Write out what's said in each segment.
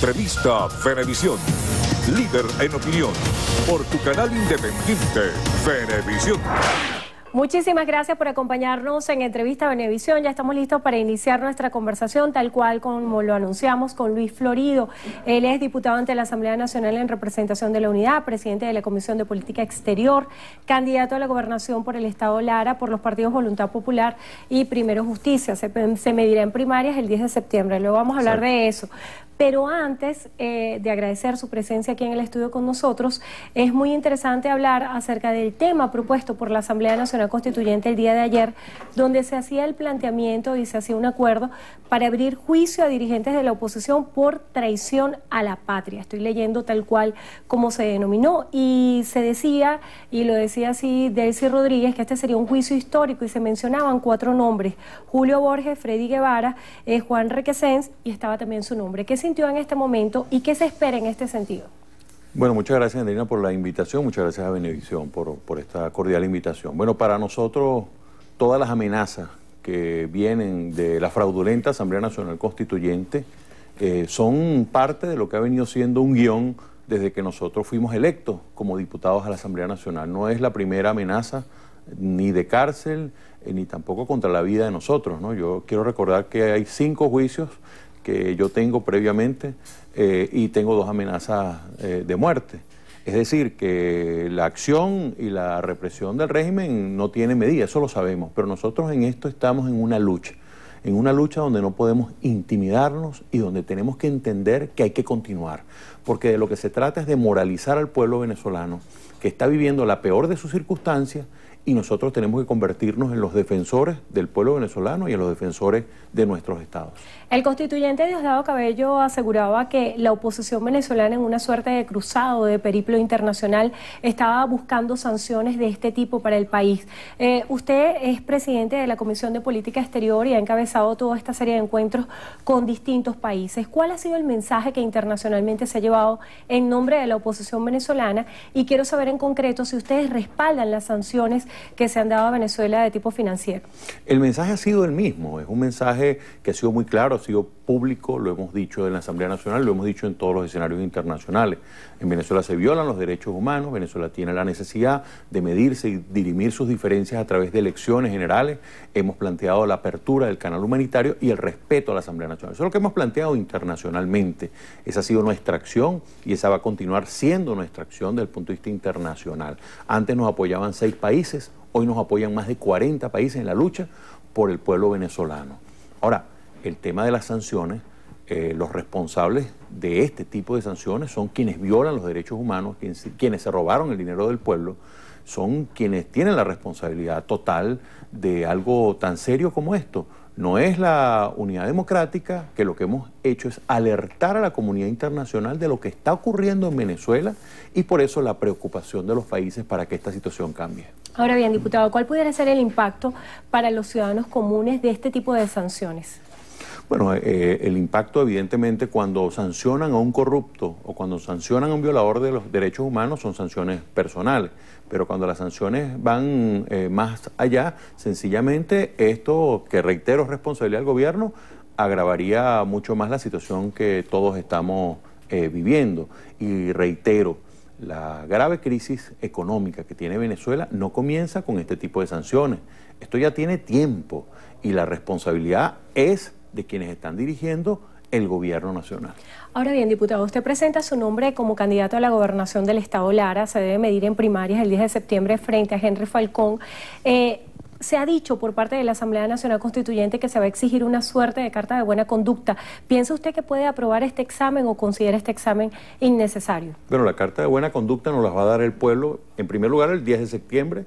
Entrevista Fenevisión líder en opinión, por tu canal independiente, Fenevisión. Muchísimas gracias por acompañarnos en Entrevista Venevisión. Ya estamos listos para iniciar nuestra conversación, tal cual como lo anunciamos con Luis Florido. Él es diputado ante la Asamblea Nacional en representación de la Unidad, presidente de la Comisión de Política Exterior, candidato a la gobernación por el Estado Lara, por los partidos Voluntad Popular y Primero Justicia. Se, medirá en primarias el 10 de septiembre. Luego vamos a hablar de eso. Pero antes eh, de agradecer su presencia aquí en el estudio con nosotros, es muy interesante hablar acerca del tema propuesto por la Asamblea Nacional Constituyente el día de ayer, donde se hacía el planteamiento y se hacía un acuerdo para abrir juicio a dirigentes de la oposición por traición a la patria. Estoy leyendo tal cual como se denominó y se decía, y lo decía así Delcy Rodríguez, que este sería un juicio histórico y se mencionaban cuatro nombres, Julio Borges, Freddy Guevara, eh, Juan Requesens y estaba también su nombre. ¿Qué sintió en este momento y qué se espera en este sentido? Bueno, muchas gracias, Andrina, por la invitación. Muchas gracias a Benevisión por, por esta cordial invitación. Bueno, para nosotros, todas las amenazas que vienen de la fraudulenta Asamblea Nacional Constituyente eh, son parte de lo que ha venido siendo un guión desde que nosotros fuimos electos como diputados a la Asamblea Nacional. No es la primera amenaza ni de cárcel, eh, ni tampoco contra la vida de nosotros. ¿no? Yo quiero recordar que hay cinco juicios que yo tengo previamente eh, y tengo dos amenazas eh, de muerte. Es decir, que la acción y la represión del régimen no tiene medida, eso lo sabemos, pero nosotros en esto estamos en una lucha, en una lucha donde no podemos intimidarnos y donde tenemos que entender que hay que continuar, porque de lo que se trata es de moralizar al pueblo venezolano que está viviendo la peor de sus circunstancias y nosotros tenemos que convertirnos en los defensores del pueblo venezolano y en los defensores de nuestros estados. El constituyente Diosdado Cabello aseguraba que la oposición venezolana en una suerte de cruzado de periplo internacional estaba buscando sanciones de este tipo para el país. Eh, usted es presidente de la Comisión de Política Exterior y ha encabezado toda esta serie de encuentros con distintos países. ¿Cuál ha sido el mensaje que internacionalmente se ha llevado en nombre de la oposición venezolana? Y quiero saber en concreto si ustedes respaldan las sanciones que se han dado a Venezuela de tipo financiero. El mensaje ha sido el mismo, es un mensaje que ha sido muy claro, ha sido público, lo hemos dicho en la Asamblea Nacional, lo hemos dicho en todos los escenarios internacionales. En Venezuela se violan los derechos humanos, Venezuela tiene la necesidad de medirse y dirimir sus diferencias a través de elecciones generales. Hemos planteado la apertura del canal humanitario y el respeto a la Asamblea Nacional. Eso es lo que hemos planteado internacionalmente. Esa ha sido nuestra acción y esa va a continuar siendo nuestra acción desde el punto de vista internacional. Antes nos apoyaban seis países, Hoy nos apoyan más de 40 países en la lucha por el pueblo venezolano. Ahora, el tema de las sanciones, eh, los responsables de este tipo de sanciones son quienes violan los derechos humanos, quienes se robaron el dinero del pueblo, son quienes tienen la responsabilidad total de algo tan serio como esto. No es la unidad democrática que lo que hemos hecho es alertar a la comunidad internacional de lo que está ocurriendo en Venezuela y por eso la preocupación de los países para que esta situación cambie. Ahora bien, diputado, ¿cuál pudiera ser el impacto para los ciudadanos comunes de este tipo de sanciones? Bueno, eh, eh, el impacto evidentemente cuando sancionan a un corrupto o cuando sancionan a un violador de los derechos humanos son sanciones personales, pero cuando las sanciones van eh, más allá, sencillamente esto que reitero es responsabilidad del gobierno agravaría mucho más la situación que todos estamos viviendo. Y reitero, la grave crisis económica que tiene Venezuela no comienza con este tipo de sanciones. Esto ya tiene tiempo y la responsabilidad es de quienes están dirigiendo el gobierno nacional. Ahora bien, diputado, usted presenta su nombre como candidato a la gobernación del Estado Lara, se debe medir en primarias el 10 de septiembre frente a Henry Falcón. Eh, se ha dicho por parte de la Asamblea Nacional Constituyente que se va a exigir una suerte de carta de buena conducta. ¿Piensa usted que puede aprobar este examen o considera este examen innecesario? Bueno, la carta de buena conducta nos la va a dar el pueblo, en primer lugar, el 10 de septiembre,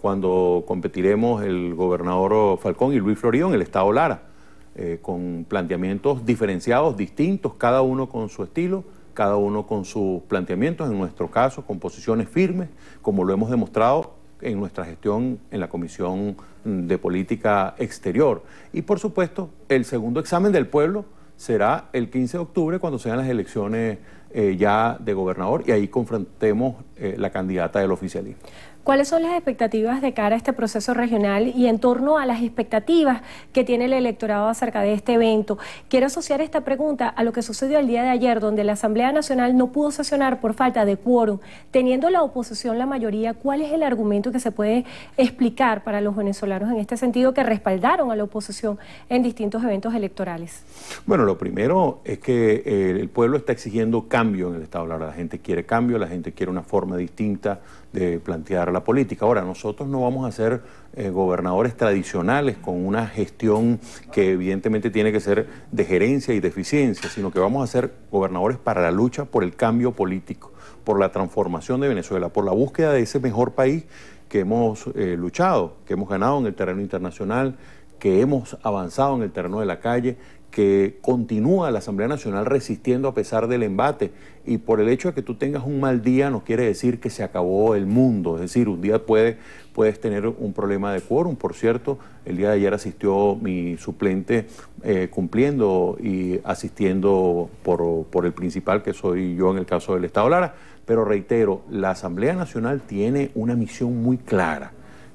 cuando competiremos el gobernador Falcón y Luis Florido en el Estado Lara. Eh, con planteamientos diferenciados, distintos, cada uno con su estilo, cada uno con sus planteamientos, en nuestro caso con posiciones firmes, como lo hemos demostrado en nuestra gestión en la Comisión de Política Exterior. Y por supuesto, el segundo examen del pueblo será el 15 de octubre, cuando sean las elecciones eh, ya de gobernador, y ahí confrontemos eh, la candidata del oficialismo. ¿Cuáles son las expectativas de cara a este proceso regional y en torno a las expectativas que tiene el electorado acerca de este evento? Quiero asociar esta pregunta a lo que sucedió el día de ayer, donde la Asamblea Nacional no pudo sesionar por falta de quórum. Teniendo la oposición la mayoría, ¿cuál es el argumento que se puede explicar para los venezolanos en este sentido que respaldaron a la oposición en distintos eventos electorales? Bueno, lo primero es que eh, el pueblo está exigiendo cambio en el Estado. La gente quiere cambio, la gente quiere una forma distinta de plantear la política. Ahora, nosotros no vamos a ser eh, gobernadores tradicionales con una gestión que evidentemente tiene que ser de gerencia y de eficiencia, sino que vamos a ser gobernadores para la lucha por el cambio político, por la transformación de Venezuela, por la búsqueda de ese mejor país que hemos eh, luchado, que hemos ganado en el terreno internacional, que hemos avanzado en el terreno de la calle, que continúa la Asamblea Nacional resistiendo a pesar del embate y por el hecho de que tú tengas un mal día no quiere decir que se acabó el mundo, es decir, un día puede, puedes tener un problema de quórum, por cierto, el día de ayer asistió mi suplente eh, cumpliendo y asistiendo por, por el principal que soy yo en el caso del Estado Lara, pero reitero, la Asamblea Nacional tiene una misión muy clara,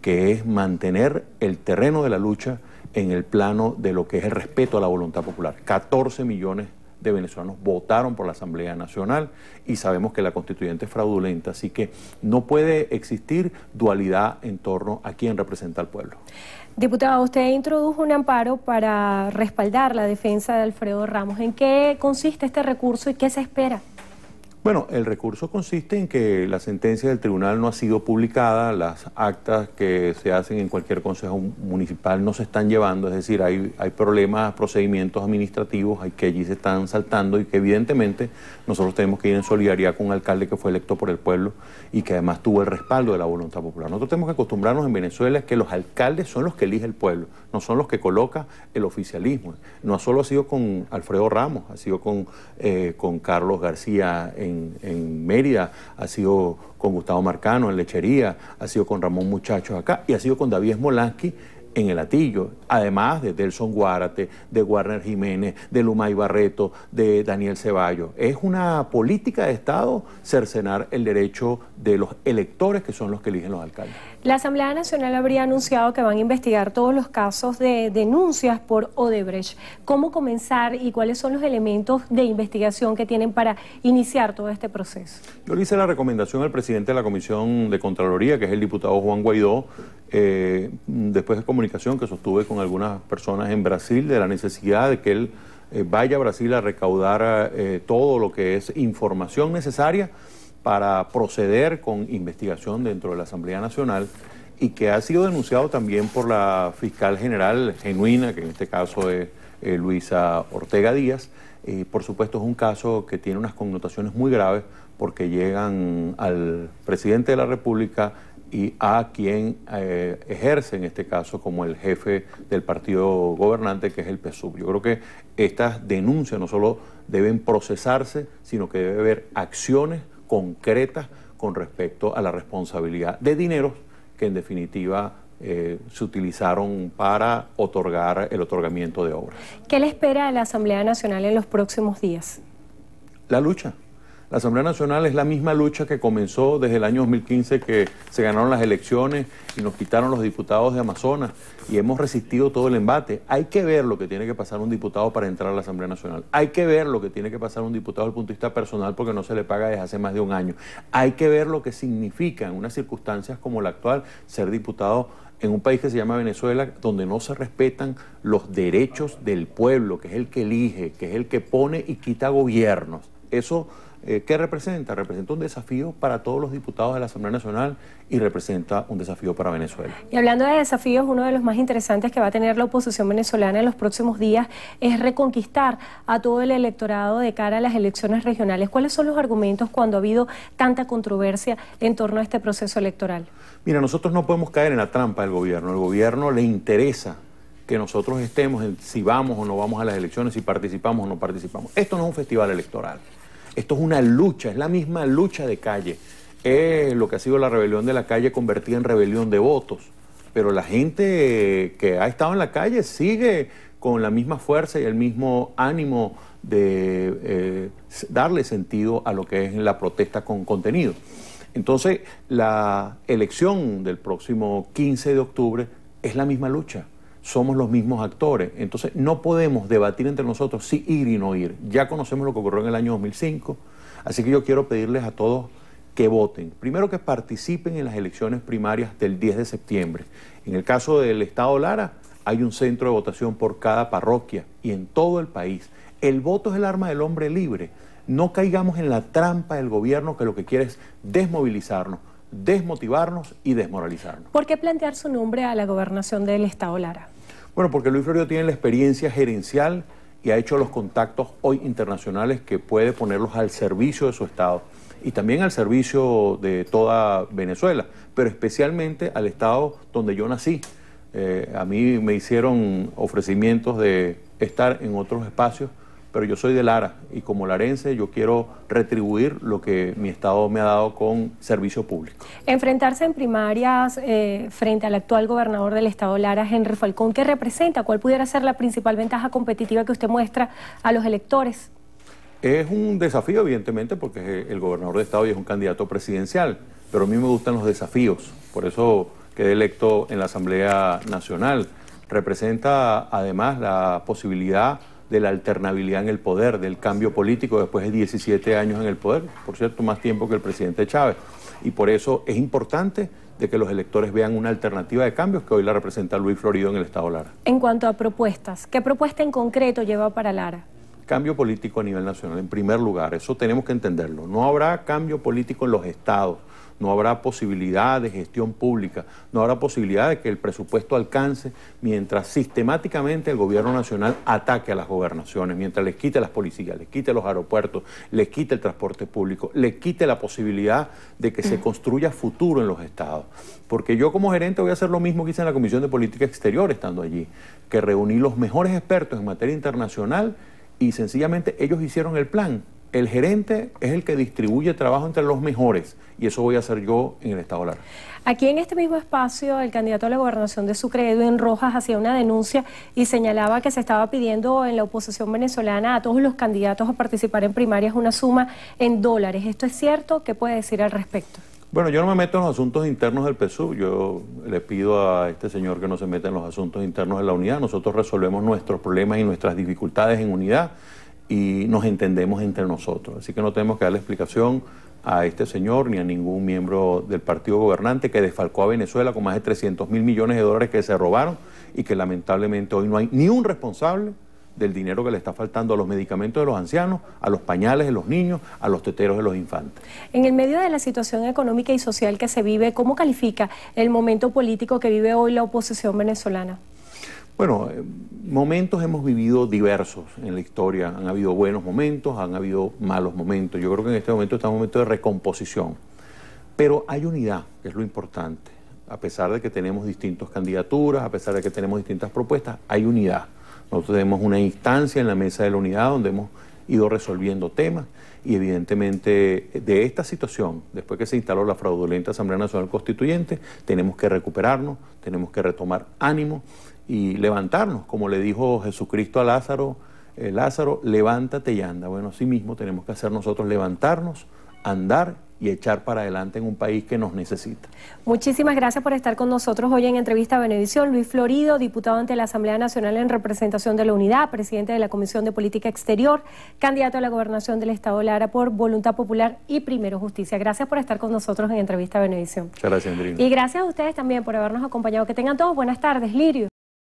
que es mantener el terreno de la lucha, en el plano de lo que es el respeto a la voluntad popular. 14 millones de venezolanos votaron por la Asamblea Nacional y sabemos que la constituyente es fraudulenta, así que no puede existir dualidad en torno a quién representa al pueblo. Diputado, usted introdujo un amparo para respaldar la defensa de Alfredo Ramos. ¿En qué consiste este recurso y qué se espera? Bueno, el recurso consiste en que la sentencia del tribunal no ha sido publicada, las actas que se hacen en cualquier consejo municipal no se están llevando, es decir, hay, hay problemas, procedimientos administrativos hay que allí se están saltando y que evidentemente nosotros tenemos que ir en solidaridad con un alcalde que fue electo por el pueblo y que además tuvo el respaldo de la voluntad popular. Nosotros tenemos que acostumbrarnos en Venezuela que los alcaldes son los que elige el pueblo, no son los que coloca el oficialismo. No solo ha sido con Alfredo Ramos, ha sido con, eh, con Carlos García en en, Mérida, ha sido con Gustavo Marcano en Lechería, ha sido con Ramón Muchachos acá y ha sido con David Smolansky en el Atillo, además de Delson Guárate, de Warner Jiménez, de Lumay Barreto, de Daniel Ceballos. Es una política de Estado cercenar el derecho de los electores que son los que eligen los alcaldes. La Asamblea Nacional habría anunciado que van a investigar todos los casos de denuncias por Odebrecht. ¿Cómo comenzar y cuáles son los elementos de investigación que tienen para iniciar todo este proceso? Yo le hice la recomendación al presidente de la Comisión de Contraloría, que es el diputado Juan Guaidó, eh, después de comunicación que sostuve con algunas personas en Brasil de la necesidad de que él eh, vaya a Brasil a recaudar eh, todo lo que es información necesaria para proceder con investigación dentro de la Asamblea Nacional y que ha sido denunciado también por la fiscal general genuina, que en este caso es Luisa Ortega Díaz. Y por supuesto es un caso que tiene unas connotaciones muy graves porque llegan al presidente de la República y a quien eh, ejerce en este caso como el jefe del partido gobernante, que es el PSUV. Yo creo que estas denuncias no solo deben procesarse, sino que debe haber acciones concretas con respecto a la responsabilidad de dinero que en definitiva eh, se utilizaron para otorgar el otorgamiento de obras. ¿Qué le espera a la Asamblea Nacional en los próximos días? La lucha. La Asamblea Nacional es la misma lucha que comenzó desde el año 2015 que se ganaron las elecciones y nos quitaron los diputados de Amazonas y hemos resistido todo el embate. Hay que ver lo que tiene que pasar un diputado para entrar a la Asamblea Nacional. Hay que ver lo que tiene que pasar un diputado desde el punto de vista personal porque no se le paga desde hace más de un año. Hay que ver lo que significa en unas circunstancias como la actual ser diputado en un país que se llama Venezuela, donde no se respetan los derechos del pueblo, que es el que elige, que es el que pone y quita gobiernos. Eso eh, ¿Qué representa? Representa un desafío para todos los diputados de la Asamblea Nacional y representa un desafío para Venezuela. Y hablando de desafíos, uno de los más interesantes que va a tener la oposición venezolana en los próximos días es reconquistar a todo el electorado de cara a las elecciones regionales. ¿Cuáles son los argumentos cuando ha habido tanta controversia en torno a este proceso electoral? Mira, nosotros no podemos caer en la trampa del gobierno. El gobierno le interesa que nosotros estemos si vamos o no vamos a las elecciones, si participamos o no participamos. Esto no es un festival electoral. Esto es una lucha, es la misma lucha de calle. Es lo que ha sido la rebelión de la calle convertida en rebelión de votos. Pero la gente que ha estado en la calle sigue con la misma fuerza y el mismo ánimo de eh, darle sentido a lo que es la protesta con contenido. Entonces, la elección del próximo 15 de octubre es la misma lucha somos los mismos actores. Entonces no podemos debatir entre nosotros si ir y no ir. Ya conocemos lo que ocurrió en el año 2005, así que yo quiero pedirles a todos que voten. Primero que participen en las elecciones primarias del 10 de septiembre. En el caso del Estado Lara, hay un centro de votación por cada parroquia y en todo el país. El voto es el arma del hombre libre. No caigamos en la trampa del gobierno que lo que quiere es desmovilizarnos, desmotivarnos y desmoralizarnos. ¿Por qué plantear su nombre a la gobernación del Estado Lara? Bueno, porque Luis Florio tiene la experiencia gerencial y ha hecho los contactos hoy internacionales que puede ponerlos al servicio de su Estado y también al servicio de toda Venezuela, pero especialmente al Estado donde yo nací. Eh, a mí me hicieron ofrecimientos de estar en otros espacios pero yo soy de Lara y como larense yo quiero retribuir lo que mi Estado me ha dado con servicio público. Enfrentarse en primarias eh, frente al actual gobernador del Estado Lara, Henry Falcón, ¿qué representa? ¿Cuál pudiera ser la principal ventaja competitiva que usted muestra a los electores? Es un desafío, evidentemente, porque el gobernador de Estado y es un candidato presidencial, pero a mí me gustan los desafíos, por eso quedé electo en la Asamblea Nacional. Representa además la posibilidad de la alternabilidad en el poder, del cambio político después de 17 años en el poder, por cierto, más tiempo que el presidente Chávez. Y por eso es importante de que los electores vean una alternativa de cambios que hoy la representa Luis Florido en el Estado Lara. En cuanto a propuestas, ¿qué propuesta en concreto lleva para Lara? Cambio político a nivel nacional, en primer lugar, eso tenemos que entenderlo. No habrá cambio político en los estados no habrá posibilidad de gestión pública, no habrá posibilidad de que el presupuesto alcance mientras sistemáticamente el gobierno nacional ataque a las gobernaciones, mientras les quite las policías, les quite los aeropuertos, les quite el transporte público, les quite la posibilidad de que se mm. construya futuro en los estados. Porque yo como gerente voy a hacer lo mismo que hice en la Comisión de Política Exterior estando allí, que reuní los mejores expertos en materia internacional y sencillamente ellos hicieron el plan el gerente es el que distribuye trabajo entre los mejores y eso voy a hacer yo en el Estado Lara. Aquí en este mismo espacio, el candidato a la gobernación de Sucre, en Rojas, hacía una denuncia y señalaba que se estaba pidiendo en la oposición venezolana a todos los candidatos a participar en primarias una suma en dólares. ¿Esto es cierto? ¿Qué puede decir al respecto? Bueno, yo no me meto en los asuntos internos del PSUV. Yo le pido a este señor que no se meta en los asuntos internos de la unidad. Nosotros resolvemos nuestros problemas y nuestras dificultades en unidad y nos entendemos entre nosotros. Así que no tenemos que darle explicación a este señor ni a ningún miembro del partido gobernante que desfalcó a Venezuela con más de 300 mil millones de dólares que se robaron y que lamentablemente hoy no hay ni un responsable del dinero que le está faltando a los medicamentos de los ancianos, a los pañales de los niños, a los teteros de los infantes. En el medio de la situación económica y social que se vive, ¿cómo califica el momento político que vive hoy la oposición venezolana? Bueno, eh, momentos hemos vivido diversos en la historia. Han habido buenos momentos, han habido malos momentos. Yo creo que en este momento está un momento de recomposición. Pero hay unidad, que es lo importante. A pesar de que tenemos distintas candidaturas, a pesar de que tenemos distintas propuestas, hay unidad. Nosotros tenemos una instancia en la mesa de la unidad donde hemos ido resolviendo temas y evidentemente de esta situación, después que se instaló la fraudulenta Asamblea Nacional Constituyente, tenemos que recuperarnos, tenemos que retomar ánimo y levantarnos, como le dijo Jesucristo a Lázaro, eh, Lázaro, levántate y anda. Bueno, así mismo tenemos que hacer nosotros levantarnos, andar y echar para adelante en un país que nos necesita. Muchísimas gracias por estar con nosotros hoy en Entrevista a Benevisión. Luis Florido, diputado ante la Asamblea Nacional en representación de la Unidad, presidente de la Comisión de Política Exterior, candidato a la gobernación del Estado Lara por Voluntad Popular y Primero Justicia. Gracias por estar con nosotros en Entrevista a gracias, Y gracias a ustedes también por habernos acompañado. Que tengan todos buenas tardes, Lirio.